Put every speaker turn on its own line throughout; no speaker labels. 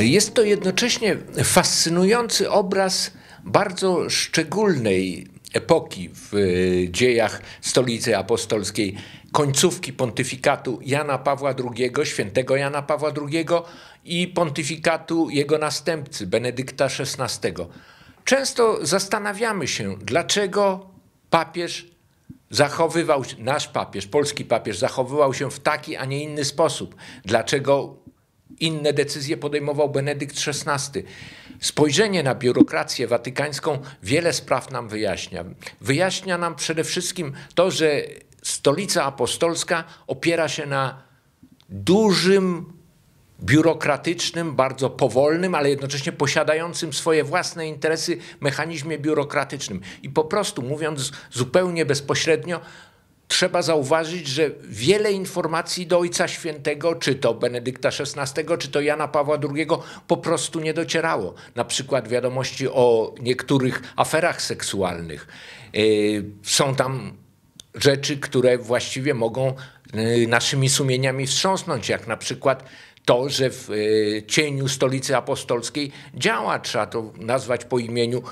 Jest to jednocześnie fascynujący obraz bardzo szczególnej epoki w e, dziejach stolicy apostolskiej, końcówki pontyfikatu Jana Pawła II, świętego Jana Pawła II i pontyfikatu jego następcy, Benedykta XVI. Często zastanawiamy się, dlaczego papież zachowywał, nasz papież, polski papież zachowywał się w taki, a nie inny sposób. Dlaczego inne decyzje podejmował Benedykt XVI. Spojrzenie na biurokrację watykańską wiele spraw nam wyjaśnia. Wyjaśnia nam przede wszystkim to, że stolica apostolska opiera się na dużym biurokratycznym, bardzo powolnym, ale jednocześnie posiadającym swoje własne interesy mechanizmie biurokratycznym. I po prostu, mówiąc zupełnie bezpośrednio, trzeba zauważyć, że wiele informacji do Ojca Świętego, czy to Benedykta XVI, czy to Jana Pawła II, po prostu nie docierało. Na przykład wiadomości o niektórych aferach seksualnych. Y, są tam rzeczy, które właściwie mogą y, naszymi sumieniami wstrząsnąć, jak na przykład to, że w y, cieniu stolicy apostolskiej działa, trzeba to nazwać po imieniu,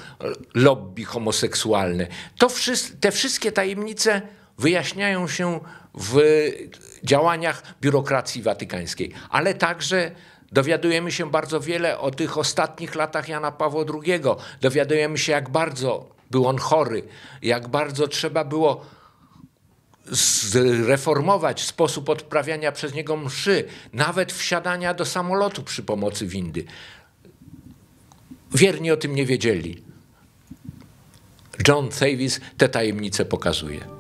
lobby homoseksualne. To te wszystkie tajemnice wyjaśniają się w działaniach biurokracji watykańskiej, ale także dowiadujemy się bardzo wiele o tych ostatnich latach Jana Pawła II. Dowiadujemy się, jak bardzo był on chory, jak bardzo trzeba było zreformować sposób odprawiania przez niego mszy, nawet wsiadania do samolotu przy pomocy windy. Wierni o tym nie wiedzieli. John Davis te tajemnice pokazuje.